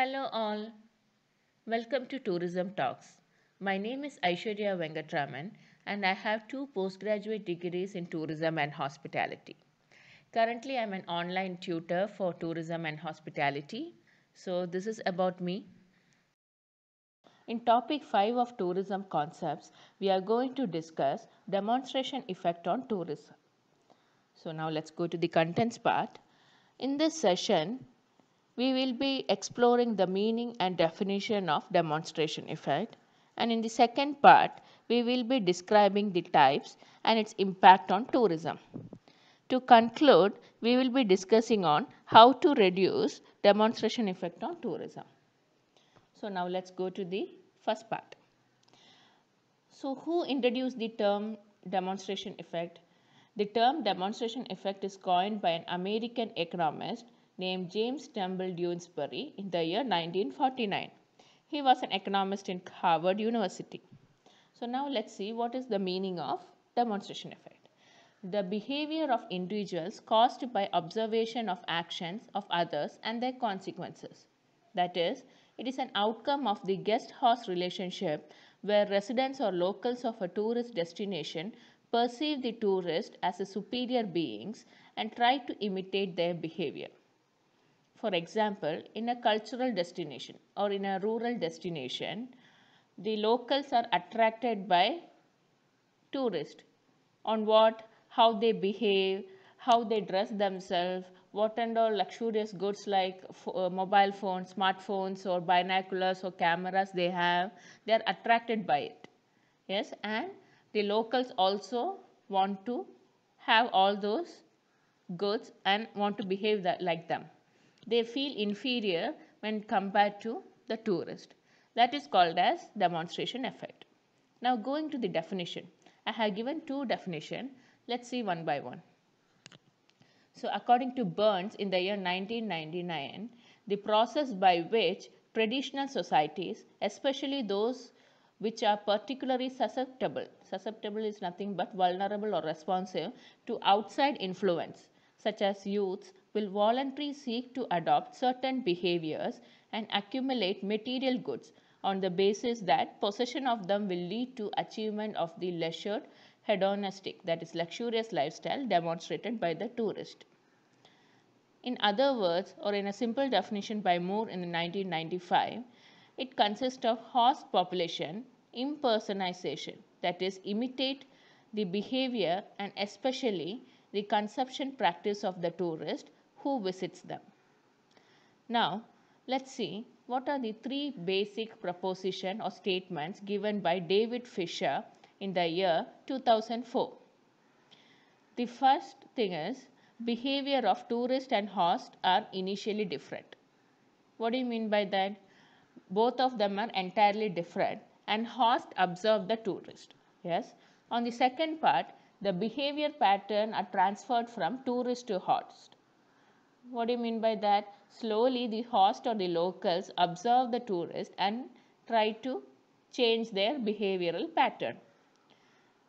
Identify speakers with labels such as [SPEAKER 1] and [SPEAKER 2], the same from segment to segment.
[SPEAKER 1] Hello all. Welcome to Tourism Talks. My name is Aishwarya Vengatraman, and I have two postgraduate degrees in tourism and hospitality. Currently I'm an online tutor for tourism and hospitality. So this is about me. In topic 5 of tourism concepts, we are going to discuss demonstration effect on tourism. So now let's go to the contents part. In this session, we will be exploring the meaning and definition of demonstration effect. And in the second part, we will be describing the types and its impact on tourism. To conclude, we will be discussing on how to reduce demonstration effect on tourism. So now let's go to the first part. So who introduced the term demonstration effect? The term demonstration effect is coined by an American economist named James Temple Dunesbury in the year 1949. He was an economist in Harvard University. So now let's see what is the meaning of demonstration effect. The behavior of individuals caused by observation of actions of others and their consequences. That is, it is an outcome of the guest-house relationship where residents or locals of a tourist destination perceive the tourist as a superior beings and try to imitate their behavior. For example, in a cultural destination or in a rural destination, the locals are attracted by tourists on what, how they behave, how they dress themselves, what and all luxurious goods like uh, mobile phones, smartphones or binoculars or cameras they have, they are attracted by it. Yes, and the locals also want to have all those goods and want to behave that, like them they feel inferior when compared to the tourist. That is called as demonstration effect. Now going to the definition. I have given two definition. Let's see one by one. So according to Burns in the year 1999, the process by which traditional societies, especially those which are particularly susceptible, susceptible is nothing but vulnerable or responsive to outside influence such as youths, will voluntarily seek to adopt certain behaviors and accumulate material goods on the basis that possession of them will lead to achievement of the leisure hedonistic, that is luxurious lifestyle demonstrated by the tourist. In other words, or in a simple definition by Moore in 1995, it consists of host population impersonization, that is imitate the behavior and especially the consumption practice of the tourist who visits them. Now, let's see what are the three basic proposition or statements given by David Fisher in the year 2004. The first thing is behavior of tourist and host are initially different. What do you mean by that? Both of them are entirely different and host observe the tourist. Yes. On the second part, the behavior pattern are transferred from tourist to host. What do you mean by that? Slowly the host or the locals observe the tourist and try to change their behavioral pattern.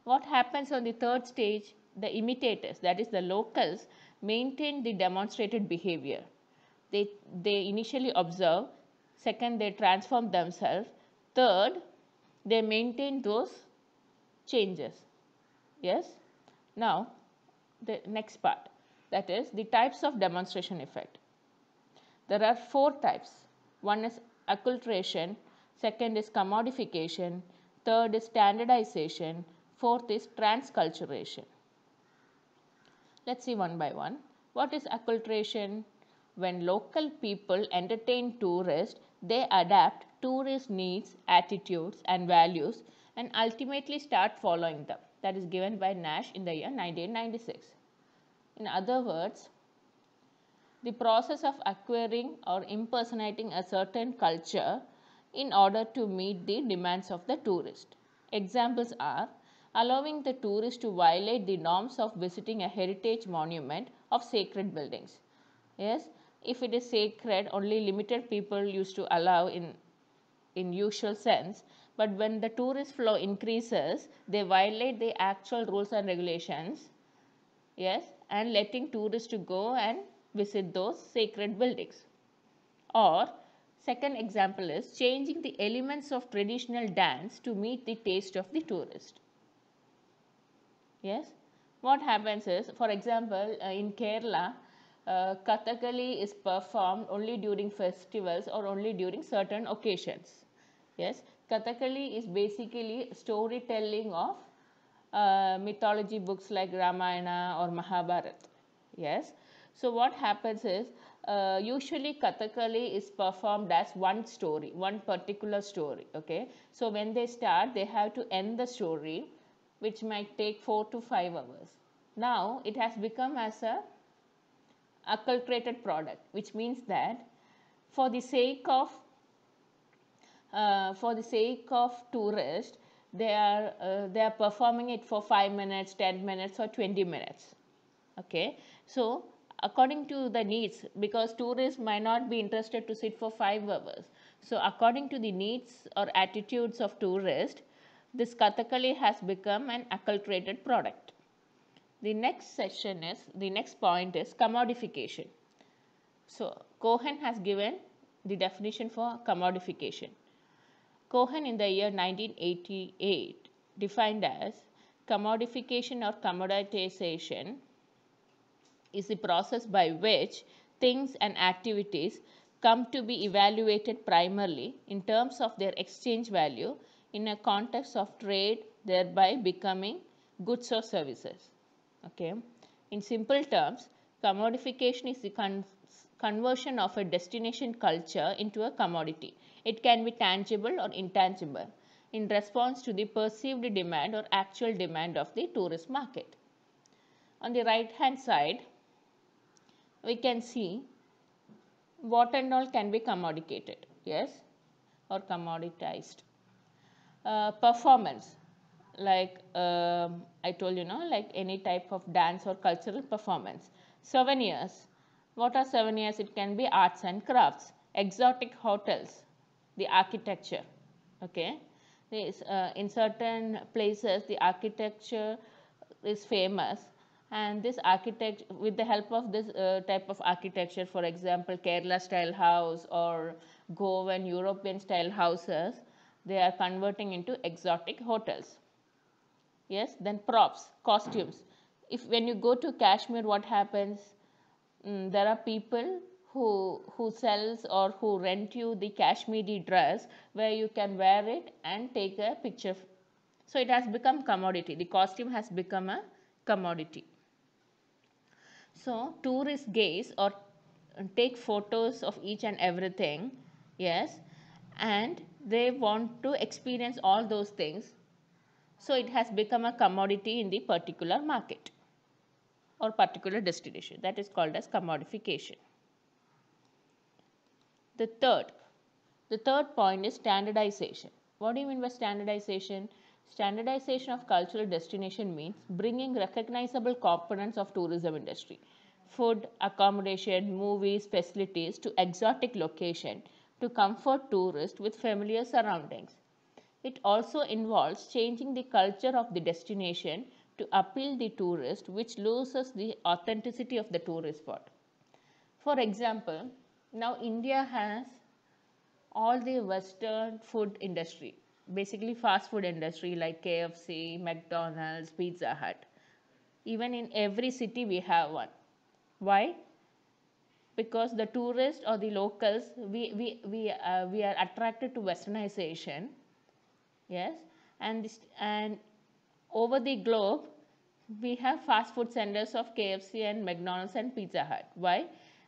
[SPEAKER 1] What happens on the third stage? The imitators, that is the locals, maintain the demonstrated behavior. They, they initially observe, second they transform themselves, third they maintain those changes yes now, the next part that is the types of demonstration effect. There are four types. One is acculturation, second is commodification, third is standardization, fourth is transculturation. Let's see one by one. What is acculturation? When local people entertain tourists, they adapt tourist needs, attitudes and values and ultimately start following them that is given by Nash in the year 1996. In other words, the process of acquiring or impersonating a certain culture in order to meet the demands of the tourist. Examples are allowing the tourist to violate the norms of visiting a heritage monument of sacred buildings. Yes, if it is sacred, only limited people used to allow in, in usual sense but when the tourist flow increases, they violate the actual rules and regulations, yes, and letting tourists to go and visit those sacred buildings. Or second example is changing the elements of traditional dance to meet the taste of the tourist. Yes, what happens is, for example, uh, in Kerala, uh, Kathakali is performed only during festivals or only during certain occasions. Yes, Kathakali is basically storytelling of uh, mythology books like Ramayana or Mahabharata. Yes. So what happens is uh, usually Kathakali is performed as one story, one particular story. Okay. So when they start, they have to end the story, which might take four to five hours. Now it has become as a acculturated product, which means that for the sake of uh, for the sake of tourists, they are, uh, they are performing it for 5 minutes, 10 minutes or 20 minutes. Okay. So, according to the needs, because tourists might not be interested to sit for 5 hours. So, according to the needs or attitudes of tourists, this Kathakali has become an acculturated product. The next session is, the next point is commodification. So, Cohen has given the definition for commodification. Cohen in the year 1988 defined as commodification or commoditization is the process by which things and activities come to be evaluated primarily in terms of their exchange value in a context of trade thereby becoming goods or services. Okay. In simple terms, commodification is the con conversion of a destination culture into a commodity. It can be tangible or intangible in response to the perceived demand or actual demand of the tourist market. On the right hand side, we can see what and all can be commodicated, yes, or commoditized. Uh, performance, like uh, I told you, know, like any type of dance or cultural performance. Souvenirs, what are souvenirs? It can be arts and crafts, exotic hotels, the architecture okay this, uh, in certain places the architecture is famous and this architect with the help of this uh, type of architecture for example kerala style house or goan european style houses they are converting into exotic hotels yes then props costumes if when you go to kashmir what happens mm, there are people who who sells or who rent you the Kashmiri dress where you can wear it and take a picture. So it has become commodity. The costume has become a commodity. So tourist gaze or uh, take photos of each and everything. Yes. And they want to experience all those things. So it has become a commodity in the particular market or particular destination. That is called as commodification. The third, the third point is standardization. What do you mean by standardization? Standardization of cultural destination means bringing recognizable components of tourism industry, food, accommodation, movies, facilities to exotic location to comfort tourists with familiar surroundings. It also involves changing the culture of the destination to appeal the tourist which loses the authenticity of the tourist spot. For example, now india has all the western food industry basically fast food industry like kfc mcdonald's pizza hut even in every city we have one why because the tourists or the locals we we we, uh, we are attracted to westernization yes and this, and over the globe we have fast food centers of kfc and mcdonald's and pizza hut why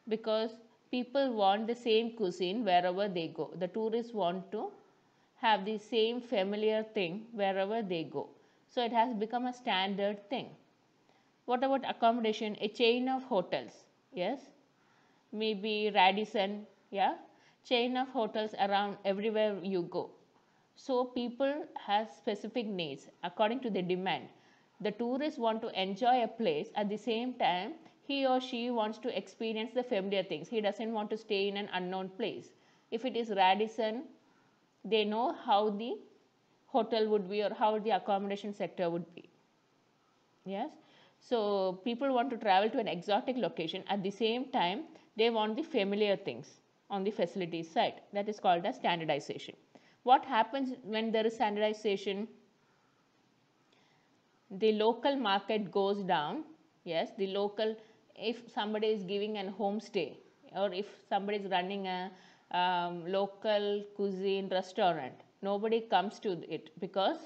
[SPEAKER 1] because people want the same cuisine wherever they go. The tourists want to have the same familiar thing wherever they go. So it has become a standard thing. What about accommodation? A chain of hotels. Yes. Maybe Radisson. Yeah. Chain of hotels around everywhere you go. So people have specific needs according to the demand. The tourists want to enjoy a place at the same time he or she wants to experience the familiar things. He doesn't want to stay in an unknown place. If it is Radisson, they know how the hotel would be or how the accommodation sector would be. Yes. So people want to travel to an exotic location. At the same time, they want the familiar things on the facilities side. That is called as standardization. What happens when there is standardization? The local market goes down. Yes, the local if somebody is giving an homestay or if somebody is running a um, local cuisine restaurant nobody comes to it because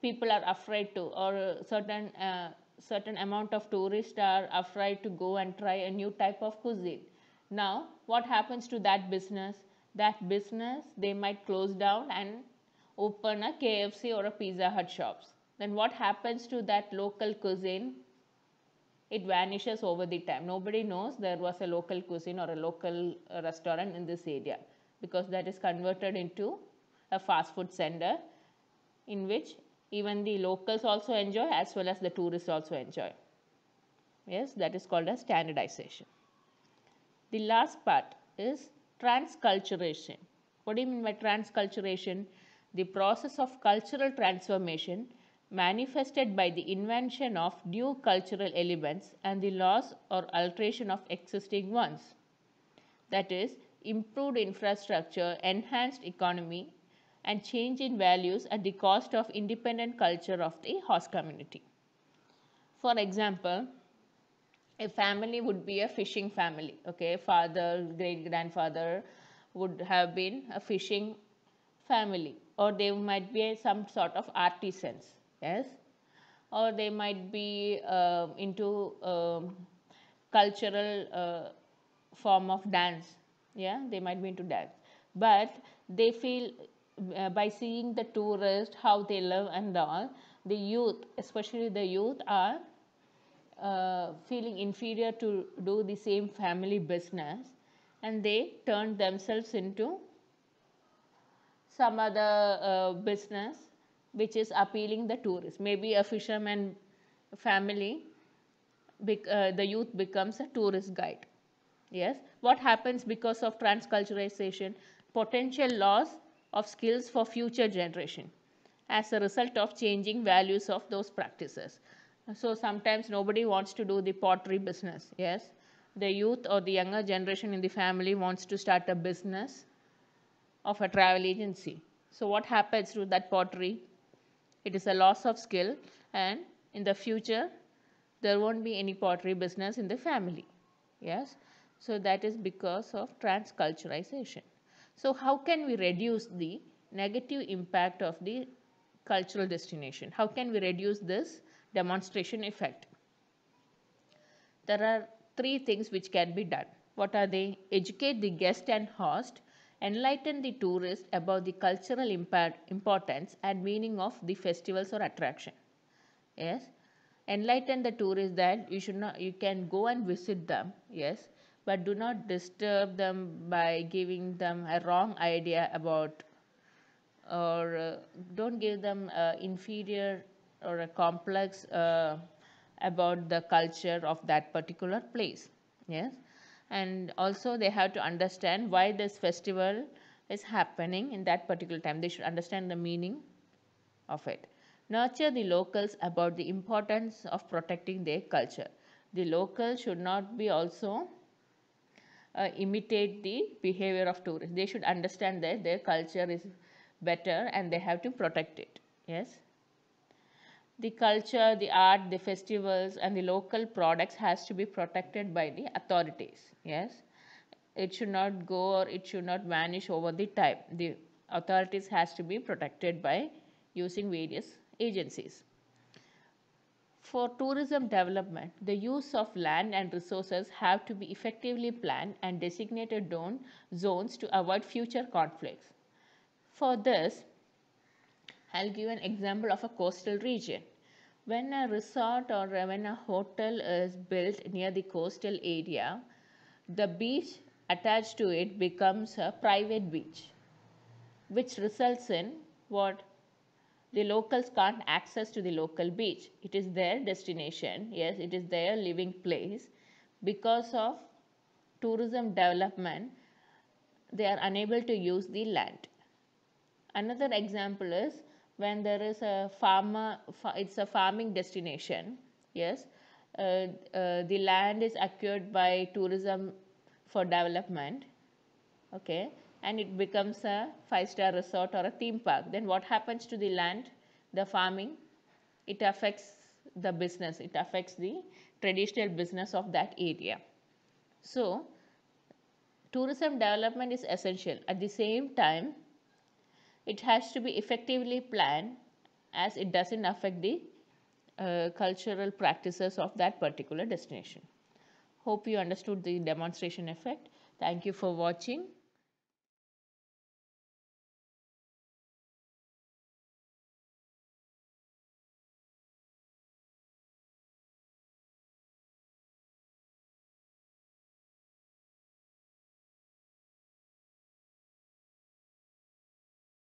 [SPEAKER 1] people are afraid to or certain uh, certain amount of tourists are afraid to go and try a new type of cuisine now what happens to that business that business they might close down and open a kfc or a pizza hut shops then what happens to that local cuisine it vanishes over the time. Nobody knows there was a local cuisine or a local uh, restaurant in this area because that is converted into a fast food center in which even the locals also enjoy as well as the tourists also enjoy. Yes, that is called as standardization. The last part is transculturation. What do you mean by transculturation? The process of cultural transformation manifested by the invention of new cultural elements and the loss or alteration of existing ones. That is, improved infrastructure, enhanced economy, and change in values at the cost of independent culture of the host community. For example, a family would be a fishing family. Okay, father, great grandfather would have been a fishing family, or they might be some sort of artisans yes or they might be uh, into um, cultural uh, form of dance yeah they might be into dance but they feel uh, by seeing the tourists how they love and all the youth especially the youth are uh, feeling inferior to do the same family business and they turn themselves into some other uh, business which is appealing the tourist. Maybe a fisherman family, uh, the youth becomes a tourist guide. Yes. What happens because of transculturalization? Potential loss of skills for future generation as a result of changing values of those practices. So sometimes nobody wants to do the pottery business. Yes. The youth or the younger generation in the family wants to start a business of a travel agency. So what happens to that pottery? It is a loss of skill and in the future there won't be any pottery business in the family. Yes. So that is because of transculturization. So how can we reduce the negative impact of the cultural destination? How can we reduce this demonstration effect? There are three things which can be done. What are they? Educate the guest and host enlighten the tourist about the cultural impact, importance and meaning of the festivals or attraction. Yes, enlighten the tourist that you should not, you can go and visit them. Yes, but do not disturb them by giving them a wrong idea about or uh, don't give them uh, inferior or a complex uh, about the culture of that particular place yes and also they have to understand why this festival is happening in that particular time. They should understand the meaning of it. Nurture the locals about the importance of protecting their culture. The locals should not be also uh, imitate the behavior of tourists. They should understand that their culture is better and they have to protect it. Yes the culture, the art, the festivals and the local products has to be protected by the authorities. Yes, it should not go or it should not vanish over the time. The authorities has to be protected by using various agencies. For tourism development, the use of land and resources have to be effectively planned and designated zones to avoid future conflicts. For this, I'll give an example of a coastal region. When a resort or when a hotel is built near the coastal area, the beach attached to it becomes a private beach, which results in what the locals can't access to the local beach. It is their destination, yes, it is their living place. Because of tourism development, they are unable to use the land. Another example is when there is a farmer, it's a farming destination, yes, uh, uh, the land is acquired by tourism for development, okay, and it becomes a five-star resort or a theme park. Then what happens to the land, the farming? It affects the business, it affects the traditional business of that area. So, tourism development is essential. At the same time, it has to be effectively planned as it doesn't affect the uh, cultural practices of that particular destination. Hope you understood the demonstration effect. Thank you for watching.